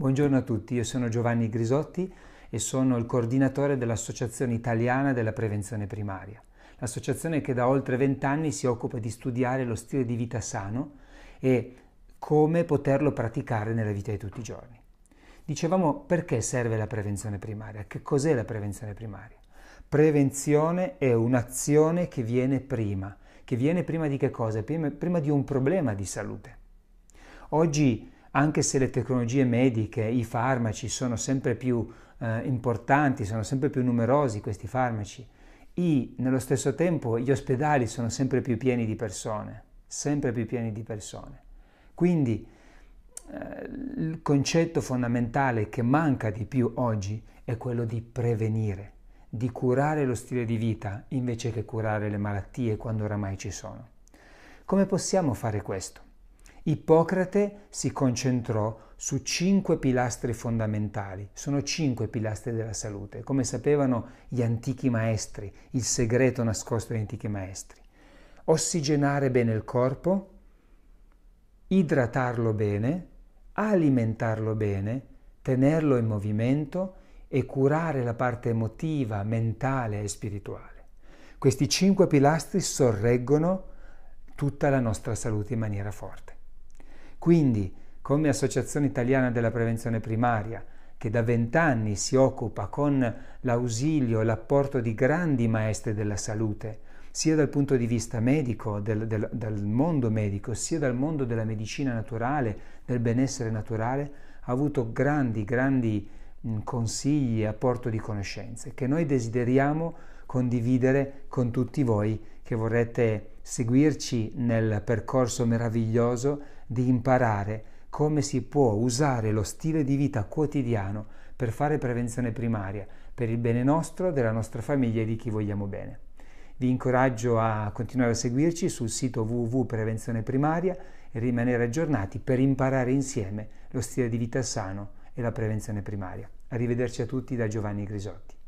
Buongiorno a tutti, io sono Giovanni Grisotti e sono il coordinatore dell'Associazione Italiana della Prevenzione Primaria, l'associazione che da oltre vent'anni si occupa di studiare lo stile di vita sano e come poterlo praticare nella vita di tutti i giorni. Dicevamo perché serve la prevenzione primaria, che cos'è la prevenzione primaria? Prevenzione è un'azione che viene prima, che viene prima di che cosa? Prima, prima di un problema di salute. Oggi anche se le tecnologie mediche, i farmaci sono sempre più eh, importanti, sono sempre più numerosi questi farmaci, e nello stesso tempo gli ospedali sono sempre più pieni di persone, sempre più pieni di persone. Quindi eh, il concetto fondamentale che manca di più oggi è quello di prevenire, di curare lo stile di vita invece che curare le malattie quando oramai ci sono. Come possiamo fare questo? Ippocrate si concentrò su cinque pilastri fondamentali. Sono cinque pilastri della salute, come sapevano gli antichi maestri, il segreto nascosto dagli antichi maestri. Ossigenare bene il corpo, idratarlo bene, alimentarlo bene, tenerlo in movimento e curare la parte emotiva, mentale e spirituale. Questi cinque pilastri sorreggono tutta la nostra salute in maniera forte. Quindi, come Associazione Italiana della Prevenzione Primaria, che da vent'anni si occupa con l'ausilio e l'apporto di grandi maestri della salute, sia dal punto di vista medico, del, del, dal mondo medico, sia dal mondo della medicina naturale, del benessere naturale, ha avuto grandi, grandi consigli e apporto di conoscenze che noi desideriamo condividere con tutti voi che vorrete seguirci nel percorso meraviglioso di imparare come si può usare lo stile di vita quotidiano per fare prevenzione primaria, per il bene nostro, della nostra famiglia e di chi vogliamo bene. Vi incoraggio a continuare a seguirci sul sito www.prevenzioneprimaria e rimanere aggiornati per imparare insieme lo stile di vita sano e la prevenzione primaria. Arrivederci a tutti da Giovanni Grisotti.